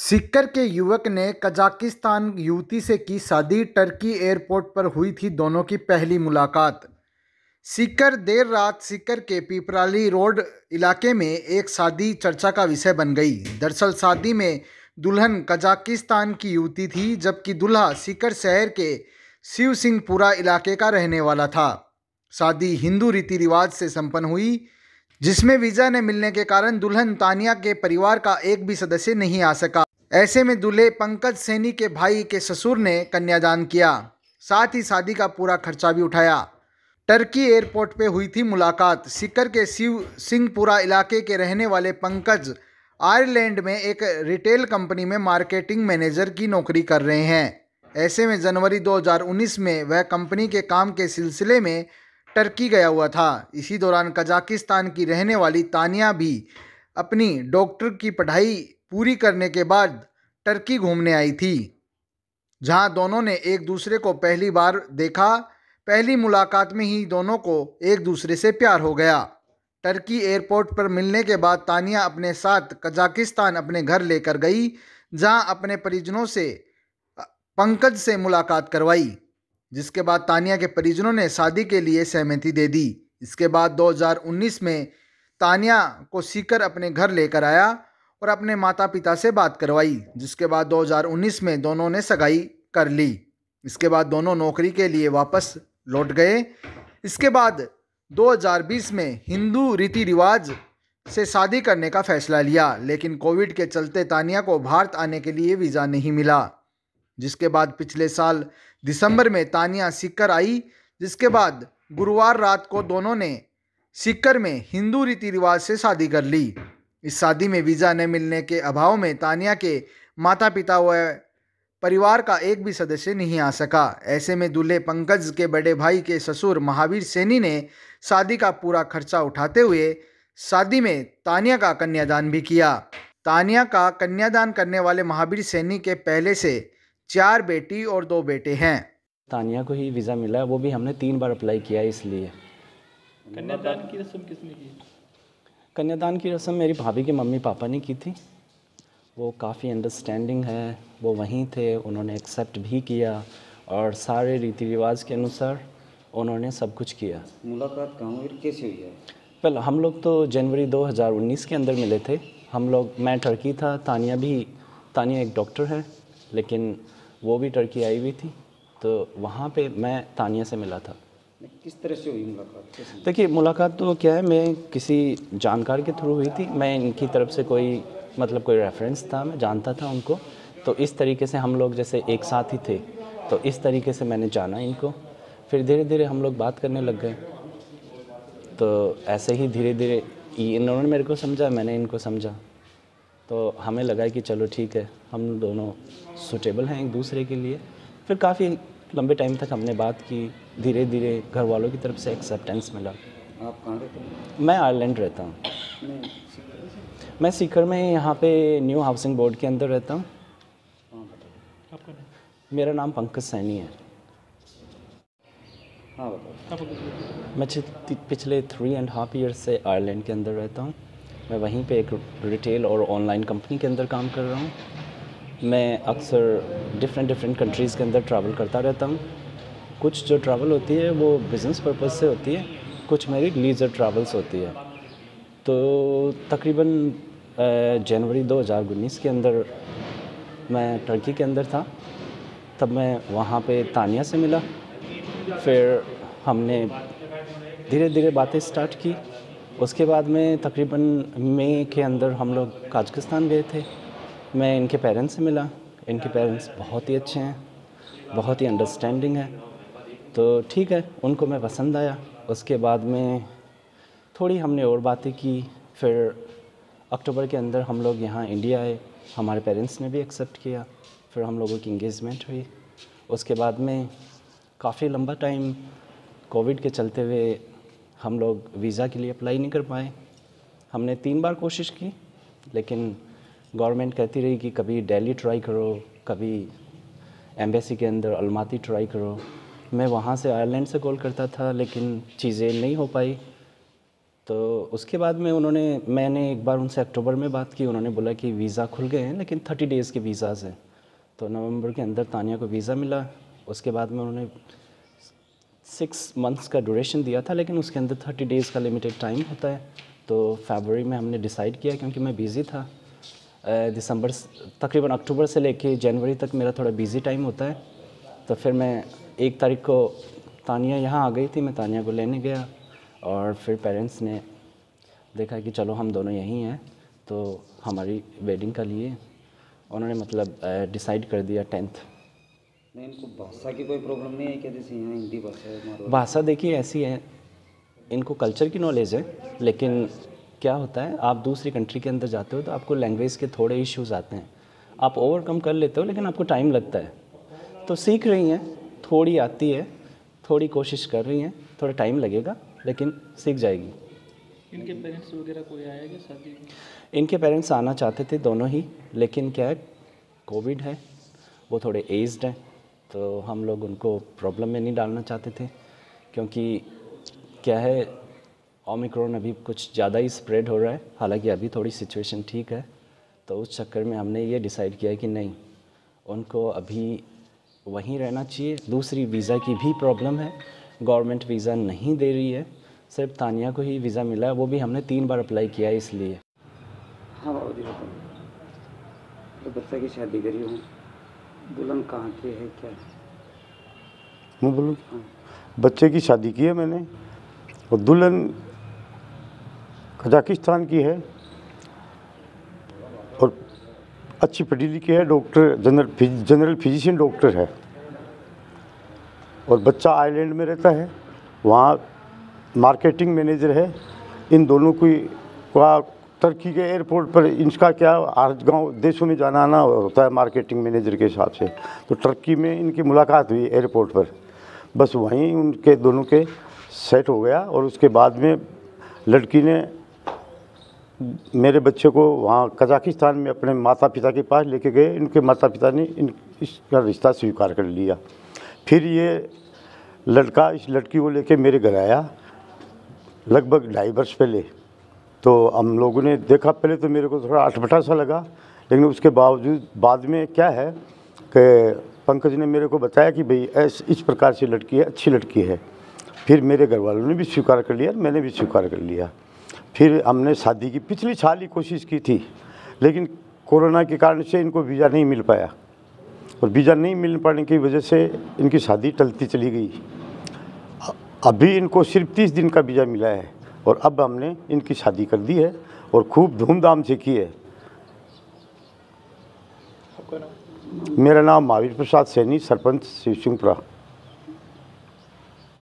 सिक्कर के युवक ने कजाकिस्तान युवती से की शादी टर्की एयरपोर्ट पर हुई थी दोनों की पहली मुलाकात सिक्कर देर रात सिक्कर के पिपराली रोड इलाके में एक शादी चर्चा का विषय बन गई दरअसल शादी में दुल्हन कजाकिस्तान की युवती थी जबकि दुल्हा सिक्कर शहर के शिव सिंहपुरा इलाके का रहने वाला था शादी हिंदू रीति रिवाज से संपन्न हुई जिसमें वीज़ा न मिलने के कारण दुल्हन तानिया के परिवार का एक भी सदस्य नहीं आ सका ऐसे में दूल्हे पंकज सैनी के भाई के ससुर ने कन्यादान किया साथ ही शादी का पूरा खर्चा भी उठाया टर्की एयरपोर्ट पे हुई थी मुलाकात सिकर के शिव सिंहपुरा इलाके के रहने वाले पंकज आयरलैंड में एक रिटेल कंपनी में मार्केटिंग मैनेजर की नौकरी कर रहे हैं ऐसे में जनवरी 2019 में वह कंपनी के काम के सिलसिले में टर्की गया हुआ था इसी दौरान कजाकिस्तान की रहने वाली तानिया भी अपनी डॉक्टर की पढ़ाई पूरी करने के बाद टर्की घूमने आई थी जहां दोनों ने एक दूसरे को पहली बार देखा पहली मुलाकात में ही दोनों को एक दूसरे से प्यार हो गया टर्की एयरपोर्ट पर मिलने के बाद तानिया अपने साथ कजाकिस्तान अपने घर लेकर गई जहां अपने परिजनों से पंकज से मुलाकात करवाई जिसके बाद तानिया के परिजनों ने शादी के लिए सहमति दे दी इसके बाद 2019 में तानिया को सीकर अपने घर लेकर आया और अपने माता पिता से बात करवाई जिसके बाद 2019 में दोनों ने सगाई कर ली इसके बाद दोनों नौकरी के लिए वापस लौट गए इसके बाद 2020 में हिंदू रीति रिवाज से शादी करने का फैसला लिया लेकिन कोविड के चलते तानिया को भारत आने के लिए वीज़ा नहीं मिला जिसके बाद पिछले साल दिसंबर में तानिया सिक्कर आई जिसके बाद गुरुवार रात को दोनों ने सिक्कर में हिंदू रीति रिवाज से शादी कर ली इस शादी में वीज़ा न मिलने के अभाव में तानिया के माता पिता व परिवार का एक भी सदस्य नहीं आ सका ऐसे में दूल्हे पंकज के बड़े भाई के ससुर महावीर सैनी ने शादी का पूरा खर्चा उठाते हुए शादी में तानिया का कन्यादान भी किया तानिया का कन्यादान करने वाले महावीर सैनी के पहले से चार बेटी और दो बेटे हैं तानिया को ही वीज़ा मिला है वो भी हमने तीन बार अप्लाई किया है इसलिए कन्यादान की रस्म किसने की कन्यादान की रस्म मेरी भाभी के मम्मी पापा ने की थी वो काफ़ी अंडरस्टैंडिंग है वो वहीं थे उन्होंने एक्सेप्ट भी किया और सारे रीति रिवाज के अनुसार उन्होंने सब कुछ किया मुलाकात कहाँ हुई कैसे हुई है पहले हम लोग तो जनवरी 2019 के अंदर मिले थे हम लोग मैं टर्की था तानिया भी तानिया एक डॉक्टर है लेकिन वो भी टर्की आई हुई थी तो वहाँ पे मैं तानिया से मिला था किस तरह से हुई मुलाकात देखिए मुलाकात तो क्या है मैं किसी जानकार के थ्रू हुई थी मैं इनकी तरफ से कोई मतलब कोई रेफरेंस था मैं जानता था उनको तो इस तरीके से हम लोग जैसे एक साथ ही थे तो इस तरीके से मैंने जाना इनको फिर धीरे धीरे हम लोग बात करने लग गए तो ऐसे ही धीरे धीरे इन्होंने मेरे को समझा मैंने इनको समझा तो हमें लगा कि चलो ठीक है हम दोनों सुटेबल हैं एक दूसरे के लिए फिर काफ़ी लंबे टाइम तक हमने बात की धीरे धीरे घर वालों की तरफ से एक्सेप्टेंस मिला आप कहाँ रहते हैं मैं आयरलैंड रहता हूँ मैं सीकर में यहाँ पे न्यू हाउसिंग बोर्ड के अंदर रहता हूँ मेरा नाम पंकज सैनी है हाँ, मैं पिछले थ्री एंड हाफ ईयर से आयरलैंड के अंदर रहता हूँ मैं वहीं पे एक रिटेल और ऑनलाइन कंपनी के अंदर काम कर रहा हूँ मैं अक्सर डिफरेंट डिफरेंट कंट्रीज़ के अंदर ट्रैवल करता रहता हूँ कुछ जो ट्रैवल होती है वो बिज़नेस पर्पज़ से होती है कुछ मेरी लीजर ट्रैवल्स होती है तो तकरीबन जनवरी 2019 के अंदर मैं टर्की के अंदर था तब मैं वहाँ पे तानिया से मिला फिर हमने धीरे धीरे बातें स्टार्ट की उसके बाद में तकरीबन मई के अंदर हम लोग काजकिस्तान गए थे मैं इनके पेरेंट्स से मिला इनके पेरेंट्स बहुत ही अच्छे हैं बहुत ही अंडरस्टैंडिंग है तो ठीक है उनको मैं पसंद आया उसके बाद में थोड़ी हमने और बातें की फिर अक्टूबर के अंदर हम लोग यहाँ इंडिया आए हमारे पेरेंट्स ने भी एक्सेप्ट किया फिर हम लोगों की इंगेजमेंट हुई उसके बाद में काफ़ी लंबा टाइम कोविड के चलते हुए हम लोग वीज़ा के लिए अप्लाई नहीं कर पाए हमने तीन बार कोशिश की लेकिन गवर्नमेंट कहती रही कि कभी दिल्ली ट्राई करो कभी एम्बेसी के अंदर अलमाती ट्राई करो मैं वहाँ से आयरलैंड से कॉल करता था लेकिन चीज़ें नहीं हो पाई तो उसके बाद में उन्होंने मैंने एक बार उनसे अक्टूबर में बात की उन्होंने बोला कि वीज़ा खुल गए हैं लेकिन थर्टी डेज़ के वीज़ाज़ हैं तो नवंबर के अंदर तानिया को वीज़ा मिला उसके बाद में उन्होंने सिक्स मंथ्स का ड्यूरेशन दिया था लेकिन उसके अंदर थर्टी डेज़ का लिमिटेड टाइम होता है तो फेबररी में हमने डिसाइड किया क्योंकि मैं बिज़ी था दिसंबर तकरीबन अक्टूबर से लेके जनवरी तक मेरा थोड़ा बिज़ी टाइम होता है तो फिर मैं एक तारीख को तानिया यहाँ आ गई थी मैं तानिया को लेने गया और फिर पेरेंट्स ने देखा कि चलो हम दोनों यहीं हैं तो हमारी वेडिंग का लिए उन्होंने मतलब डिसाइड कर दिया टेंथ भाषा की कोई प्रॉब्लम नहीं है जैसे यहाँ हिंदी भाषा भाषा देखिए ऐसी है इनको कल्चर की नॉलेज है लेकिन क्या होता है आप दूसरी कंट्री के अंदर जाते हो तो आपको लैंग्वेज के थोड़े इश्यूज आते हैं आप ओवरकम कर लेते हो लेकिन आपको टाइम लगता है तो सीख रही हैं थोड़ी आती है थोड़ी कोशिश कर रही हैं थोड़ा टाइम लगेगा लेकिन सीख जाएगी इनके पेरेंट्स वगैरह कोई आएगा शादी इनके पेरेंट्स आना चाहते थे दोनों ही लेकिन क्या है कोविड है वो थोड़े एज्ड हैं तो हम लोग उनको प्रॉब्लम में नहीं डालना चाहते थे क्योंकि क्या है ओमिक्रॉन अभी कुछ ज़्यादा ही स्प्रेड हो रहा है हालांकि अभी थोड़ी सिचुएशन ठीक है तो उस चक्कर में हमने ये डिसाइड किया कि नहीं उनको अभी वहीं रहना चाहिए दूसरी वीज़ा की भी प्रॉब्लम है गवर्नमेंट वीज़ा नहीं दे रही है सिर्फ तानिया को ही वीज़ा मिला है वो भी हमने तीन बार अप्लाई किया है इसलिए हाँ बाबू जी तो बच्चा की शादी करी हूँ दुल्हन कहाँ के है क्या है मैं बोलूँ हाँ। बच्चे की शादी की है मैंने और दुल्हन कजाकिस्तान की है और अच्छी पढ़ी लिखी है doctor general general physician doctor है और बच्चा आयरलैंड में रहता है वहाँ मार्केटिंग मैनेजर है इन दोनों की का टर्की के एयरपोर्ट पर इनका क्या आज गांव देशों में जाना आना होता है मार्केटिंग मैनेजर के हिसाब से तो टर्की में इनकी मुलाकात हुई एयरपोर्ट पर बस वहीं उनके दोनों के सेट हो गया और उसके बाद में लड़की ने मेरे बच्चे को वहाँ कजाकिस्तान में अपने माता पिता के पास लेके गए इनके माता पिता ने इन इसका रिश्ता स्वीकार कर लिया फिर ये लड़का इस लड़की को लेके मेरे घर आया लगभग ढाई वर्ष पहले तो हम लोगों ने देखा पहले तो मेरे को थोड़ा अटपटा सा लगा लेकिन उसके बावजूद बाद में क्या है कि पंकज ने मेरे को बताया कि भाई ऐस इस प्रकार से लड़की है अच्छी लड़की है फिर मेरे घर वालों ने भी स्वीकार कर लिया मैंने भी स्वीकार कर लिया फिर हमने शादी की पिछली साल ही कोशिश की थी लेकिन कोरोना के कारण से इनको वीज़ा नहीं मिल पाया और वीज़ा नहीं मिल पाने की वजह से इनकी शादी टलती चली गई अभी इनको सिर्फ तीस दिन का वीज़ा मिला है और अब हमने इनकी शादी कर दी है और खूब धूमधाम से की है मेरा नाम महावीर प्रसाद सैनी सरपंच शिवसिंहपुरा